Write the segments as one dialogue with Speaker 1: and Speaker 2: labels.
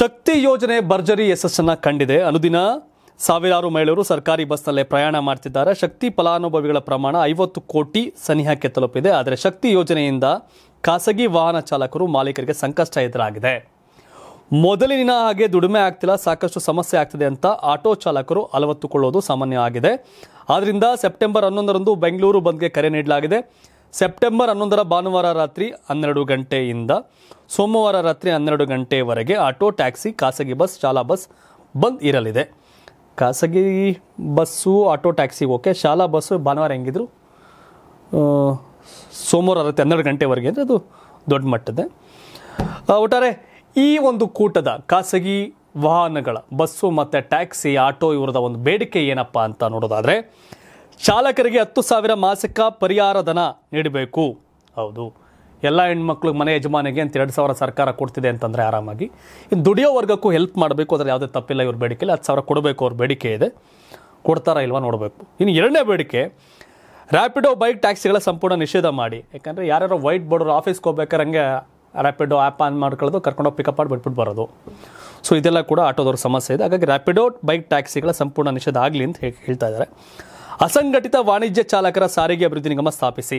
Speaker 1: ಶಕ್ತಿ ಯೋಜನೆ ಭರ್ಜರಿ ಯಶಸ್ಸನ್ನು ಕಂಡಿದೆ ಅನುದಿನ ಸಾವಿರಾರು ಮಹಿಳೆಯರು ಸರ್ಕಾರಿ ಬಸ್ನಲ್ಲೇ ಪ್ರಯಾಣ ಮಾಡ್ತಿದ್ದಾರೆ ಶಕ್ತಿ ಫಲಾನುಭವಿಗಳ ಪ್ರಮಾಣ ಐವತ್ತು ಕೋಟಿ ಸನಿಹಕ್ಕೆ ತಲುಪಿದೆ ಆದರೆ ಶಕ್ತಿ ಯೋಜನೆಯಿಂದ ಖಾಸಗಿ ವಾಹನ ಚಾಲಕರು ಮಾಲೀಕರಿಗೆ ಸಂಕಷ್ಟ ಎದುರಾಗಿದೆ ಮೊದಲಿನ ಹಾಗೆ ದುಡಿಮೆ ಆಗ್ತಿಲ್ಲ ಸಾಕಷ್ಟು ಸಮಸ್ಯೆ ಆಗ್ತಿದೆ ಅಂತ ಆಟೋ ಚಾಲಕರು ಅಲವತ್ತುಕೊಳ್ಳೋದು ಸಾಮಾನ್ಯವಾಗಿದೆ ಆದ್ದರಿಂದ ಸೆಪ್ಟೆಂಬರ್ ಹನ್ನೊಂದರಂದು ಬೆಂಗಳೂರು ಬಂದ್ಗೆ ಕರೆ ನೀಡಲಾಗಿದೆ ಸೆಪ್ಟೆಂಬರ್ ಹನ್ನೊಂದರ ಭಾನುವಾರ ರಾತ್ರಿ ಹನ್ನೆರಡು ಗಂಟೆಯಿಂದ ಸೋಮವಾರ ರಾತ್ರಿ ಹನ್ನೆರಡು ಗಂಟೆವರೆಗೆ ಆಟೋ ಟ್ಯಾಕ್ಸಿ ಖಾಸಗಿ ಬಸ್ ಶಾಲಾ ಬಸ್ ಬಂದ್ ಇರಲಿದೆ ಖಾಸಗಿ ಬಸ್ಸು ಆಟೋ ಟ್ಯಾಕ್ಸಿ ಓಕೆ ಶಾಲಾ ಬಸ್ಸು ಭಾನುವಾರ ಹೆಂಗಿದ್ರು ಸೋಮವಾರ ರಾತ್ರಿ ಹನ್ನೆರಡು ಗಂಟೆವರೆಗೆ ಅಂದರೆ ಅದು ದೊಡ್ಡ ಮಟ್ಟದ ಒಟ್ಟಾರೆ ಈ ಒಂದು ಕೂಟದ ಖಾಸಗಿ ವಾಹನಗಳ ಬಸ್ಸು ಮತ್ತು ಟ್ಯಾಕ್ಸಿ ಆಟೋ ಇವ್ರದ ಒಂದು ಬೇಡಿಕೆ ಏನಪ್ಪ ಅಂತ ನೋಡೋದಾದರೆ ಚಾಲಕರಿಗೆ ಹತ್ತು ಸಾವಿರ ಮಾಸಿಕ ಪರಿಹಾರ ಧನ ನೀಡಬೇಕು ಹೌದು ಎಲ್ಲ ಹೆಣ್ಮಕ್ಳು ಮನೆ ಯಜಮಾನಿಗೆ ಅಂತ ಎರಡು ಸಾವಿರ ಸರ್ಕಾರ ಕೊಡ್ತಿದೆ ಅಂತಂದರೆ ಆರಾಮಾಗಿ ಇನ್ನು ದುಡಿಯೋ ವರ್ಗಕ್ಕೂ ಹೆಲ್ಪ್ ಮಾಡಬೇಕು ಅದರ ಯಾವುದೇ ತಪ್ಪಿಲ್ಲ ಇವ್ರ ಬೇಡಿಕೆಯಲ್ಲಿ ಹತ್ತು ಸಾವಿರ ಕೊಡಬೇಕು ಅವ್ರ ಬೇಡಿಕೆ ಇದೆ ಕೊಡ್ತಾರಾ ಇಲ್ವಾ ನೋಡಬೇಕು ಇನ್ನು ಎರಡನೇ ಬೇಡಿಕೆ ರ್ಯಾಪಿಡೋ ಬೈಕ್ ಟ್ಯಾಕ್ಸಿಗಳ ಸಂಪೂರ್ಣ ನಿಷೇಧ ಮಾಡಿ ಯಾಕಂದರೆ ಯಾರ್ಯಾರೋ ವೈಟ್ ಬೋರ್ಡ್ರು ಆಫೀಸ್ಗೆ ಹಂಗೆ ರ್ಯಾಪಿಡೋ ಆ್ಯಪ್ ಆನ್ ಮಾಡ್ಕೊಳ್ಳೋದು ಕರ್ಕೊಂಡೋಗಿ ಪಿಕಪ್ ಮಾಡಿ ಬಿಟ್ಬಿಟ್ಟು ಬರೋದು ಸೊ ಇದೆಲ್ಲ ಕೂಡ ಆಟೋದವ್ರ ಸಮಸ್ಯೆ ಇದೆ ಹಾಗಾಗಿ ರ್ಯಾಪಿಡೋ ಬೈಕ್ ಟ್ಯಾಕ್ಸಿಗಳ ಸಂಪೂರ್ಣ ನಿಷೇಧ ಆಗಲಿ ಅಂತ ಹೇಳ್ತಾ ಇದ್ದಾರೆ ಅಸಂಘಟಿತ ವಾಣಿಜ್ಯ ಚಾಲಕರ ಸಾರಿಗೆ ಅಭಿವೃದ್ಧಿ ನಿಗಮ ಸ್ಥಾಪಿಸಿ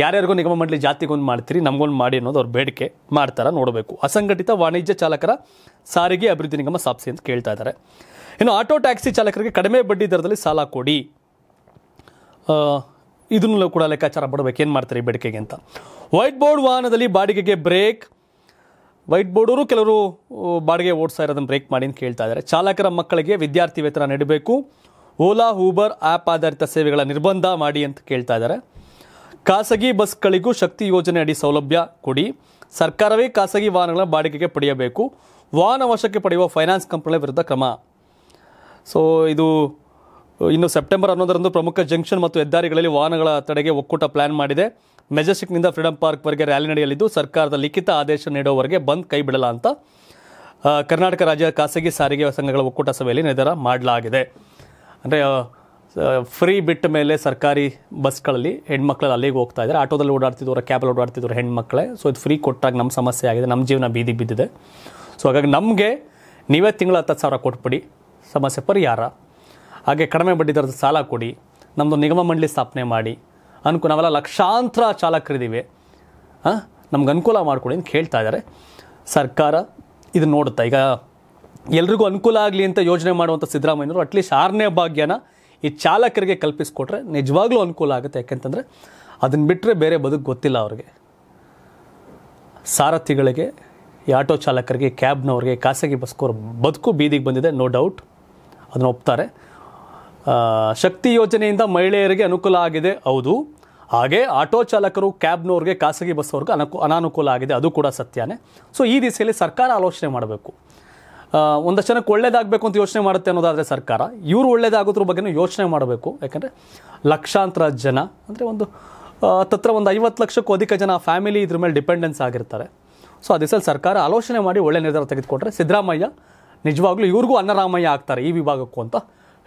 Speaker 1: ಯಾರ್ಯಾರಿಗೂ ನಿಗಮ ಮಂಡಳಿ ಜಾತಿಗೊಂದು ಮಾಡ್ತೀರಿ ನಮಗೊಂದು ಮಾಡಿ ಅನ್ನೋದು ಅವ್ರ ಬೇಡಿಕೆ ಮಾಡ್ತಾರ ನೋಡಬೇಕು ಅಸಂಘಟಿತ ವಾಣಿಜ್ಯ ಚಾಲಕರ ಸಾರಿಗೆ ಅಭಿವೃದ್ಧಿ ನಿಗಮ ಸ್ಥಾಪಿಸಿ ಅಂತ ಕೇಳ್ತಾ ಇದ್ದಾರೆ ಇನ್ನು ಆಟೋ ಟ್ಯಾಕ್ಸಿ ಚಾಲಕರಿಗೆ ಕಡಿಮೆ ಬಡ್ಡಿ ದರದಲ್ಲಿ ಸಾಲ ಕೊಡಿ ಇದನ್ನೂ ಕೂಡ ಲೆಕ್ಕಾಚಾರ ಮಾಡಬೇಕು ಏನು ಮಾಡ್ತಾರೆ ಈ ಬೇಡಿಕೆಗೆ ಅಂತ ವೈಟ್ ಬೋರ್ಡ್ ವಾಹನದಲ್ಲಿ ಬಾಡಿಗೆಗೆ ಬ್ರೇಕ್ ವೈಟ್ ಬೋರ್ಡವರು ಕೆಲವರು ಬಾಡಿಗೆ ಓಡಿಸ್ತಾ ಇರೋದನ್ನು ಬ್ರೇಕ್ ಮಾಡಿ ಅಂತ ಕೇಳ್ತಾ ಇದ್ದಾರೆ ಚಾಲಕರ ಮಕ್ಕಳಿಗೆ ವಿದ್ಯಾರ್ಥಿ ವೇತನ ನೀಡಬೇಕು ಓಲಾ ಊಬರ್ ಆ್ಯಪ್ ಆಧಾರಿತ ಸೇವೆಗಳ ನಿರ್ಬಂಧ ಮಾಡಿ ಅಂತ ಕೇಳ್ತಾ ಇದ್ದಾರೆ ಖಾಸಗಿ ಬಸ್ಗಳಿಗೂ ಶಕ್ತಿ ಯೋಜನೆ ಅಡಿ ಸೌಲಭ್ಯ ಕೊಡಿ ಸರ್ಕಾರವೇ ಖಾಸಗಿ ವಾಹನಗಳ ಬಾಡಿಗೆಗೆ ಪಡೆಯಬೇಕು ವಾಹನ ವಶಕ್ಕೆ ಪಡೆಯುವ ಫೈನಾನ್ಸ್ ಕಂಪನಿಗಳ ವಿರುದ್ಧ ಕ್ರಮ ಸೊ ಇದು ಇನ್ನು ಸೆಪ್ಟೆಂಬರ್ ಹನ್ನೊಂದರಂದು ಪ್ರಮುಖ ಜಂಕ್ಷನ್ ಮತ್ತು ಹೆದ್ದಾರಿಗಳಲ್ಲಿ ವಾಹನಗಳ ತಡೆಗೆ ಒಕ್ಕೂಟ ಪ್ಲಾನ್ ಮಾಡಿದೆ ಮೆಜೆಸ್ಟಿಕ್ನಿಂದ ಫ್ರೀಡಂ ಪಾರ್ಕ್ವರೆಗೆ ರ್ಯಾಲಿ ನಡೆಯಲಿದ್ದು ಸರ್ಕಾರದ ಲಿಖಿತ ಆದೇಶ ನೀಡುವವರೆಗೆ ಬಂದ್ ಕೈ ಬಿಡಲ್ಲ ಅಂತ ಕರ್ನಾಟಕ ರಾಜ್ಯ ಖಾಸಗಿ ಸಾರಿಗೆ ಸಂಘಗಳ ಒಕ್ಕೂಟ ಸಭೆಯಲ್ಲಿ ನಿರ್ಧಾರ ಮಾಡಲಾಗಿದೆ ಅಂದರೆ ಫ್ರೀ ಬಿಟ್ಟ ಮೇಲೆ ಸರ್ಕಾರಿ ಬಸ್ಗಳಲ್ಲಿ ಹೆಣ್ಮಕ್ಳಲ್ಲಿ ಅಲ್ಲಿಗೆ ಹೋಗ್ತಾ ಇದ್ದಾರೆ ಆಟೋದಲ್ಲಿ ಓಡಾಡ್ತಿದ್ರು ಕ್ಯಾಬಲ್ಲಿ ಓಡಾಡ್ತಿದ್ರು ಹೆಣ್ಮಕ್ಳೇ ಸೊ ಇದು ಫ್ರೀ ಕೊಟ್ಟಾಗ ನಮ್ಮ ಸಮಸ್ಯೆ ಆಗಿದೆ ನಮ್ಮ ಜೀವನ ಬೀದಿ ಬಿದ್ದಿದೆ ಸೊ ಹಾಗಾಗಿ ನಮಗೆ ನೀವೇ ತಿಂಗಳ ಹತ್ತು ಸಾವಿರ ಕೊಟ್ಬಿಡಿ ಸಮಸ್ಯೆ ಪರಿಹಾರ ಹಾಗೆ ಕಡಿಮೆ ಬಡ್ಡಿ ದರದ ಸಾಲ ಕೊಡಿ ನಮ್ಮದು ನಿಗಮ ಮಂಡಳಿ ಸ್ಥಾಪನೆ ಮಾಡಿ ಅನುಕೂಲ ನಾವೆಲ್ಲ ಲಕ್ಷಾಂತರ ಚಾಲಕರಿದ್ದೀವಿ ಹಾಂ ನಮ್ಗೆ ಅನುಕೂಲ ಮಾಡಿಕೊಡಿ ಅಂತ ಕೇಳ್ತಾ ಇದ್ದಾರೆ ಸರ್ಕಾರ ಇದು ನೋಡುತ್ತಾ ಈಗ ಎಲ್ರಿಗೂ ಅನುಕೂಲ ಆಗಲಿ ಅಂತ ಯೋಜನೆ ಮಾಡುವಂಥ ಸಿದ್ದರಾಮಯ್ಯವರು ಅಟ್ಲೀಸ್ಟ್ ಆರನೇ ಭಾಗ್ಯನ ಈ ಚಾಲಕರಿಗೆ ಕಲ್ಪಿಸಿಕೊಟ್ರೆ ನಿಜವಾಗ್ಲೂ ಅನುಕೂಲ ಆಗುತ್ತೆ ಯಾಕೆಂತಂದರೆ ಅದನ್ನು ಬಿಟ್ಟರೆ ಬೇರೆ ಬದುಕು ಗೊತ್ತಿಲ್ಲ ಅವ್ರಿಗೆ ಸಾರಥಿಗಳಿಗೆ ಈ ಆಟೋ ಚಾಲಕರಿಗೆ ಕ್ಯಾಬ್ನವ್ರಿಗೆ ಖಾಸಗಿ ಬಸ್ಕೋರ್ ಬದುಕು ಬೀದಿಗೆ ಬಂದಿದೆ ನೋ ಡೌಟ್ ಅದನ್ನು ಒಪ್ತಾರೆ ಶಕ್ತಿ ಯೋಜನೆಯಿಂದ ಮಹಿಳೆಯರಿಗೆ ಅನುಕೂಲ ಆಗಿದೆ ಹೌದು ಹಾಗೇ ಆಟೋ ಚಾಲಕರು ಕ್ಯಾಬ್ನವ್ರಿಗೆ ಖಾಸಗಿ ಬಸ್ಸವ್ರಿಗೆ ಅನಕು ಅನಾನುಕೂಲ ಆಗಿದೆ ಅದು ಕೂಡ ಸತ್ಯನೇ ಸೊ ಈ ದಿಸೆಯಲ್ಲಿ ಸರ್ಕಾರ ಆಲೋಚನೆ ಮಾಡಬೇಕು ಒಂದಷ್ಟು ಜನಕ್ಕೆ ಒಳ್ಳೇದಾಗಬೇಕು ಅಂತ ಯೋಚನೆ ಮಾಡುತ್ತೆ ಅನ್ನೋದಾದರೆ ಸರ್ಕಾರ ಇವರು ಒಳ್ಳೇದಾಗೋದ್ರ ಬಗ್ಗೆ ಯೋಚನೆ ಮಾಡಬೇಕು ಯಾಕೆಂದರೆ ಲಕ್ಷಾಂತರ ಜನ ಅಂದರೆ ಒಂದು ತತ್ರ ಒಂದು ಐವತ್ತು ಲಕ್ಷಕ್ಕೂ ಅಧಿಕ ಜನ ಫ್ಯಾಮಿಲಿ ಇದ್ರ ಮೇಲೆ ಡಿಪೆಂಡೆನ್ಸ್ ಆಗಿರ್ತಾರೆ ಸೊ ಅದೇ ಸಲ ಸರ್ಕಾರ ಆಲೋಚನೆ ಮಾಡಿ ಒಳ್ಳೆ ನಿರ್ಧಾರ ತೆಗೆದುಕೊಂಡ್ರೆ ಸಿದ್ದರಾಮಯ್ಯ ನಿಜವಾಗ್ಲೂ ಇವ್ರಿಗೂ ಅನ್ನರಾಮಯ್ಯ ಆಗ್ತಾರೆ ಈ ವಿಭಾಗಕ್ಕೂ ಅಂತ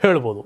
Speaker 1: ಹೇಳ್ಬೋದು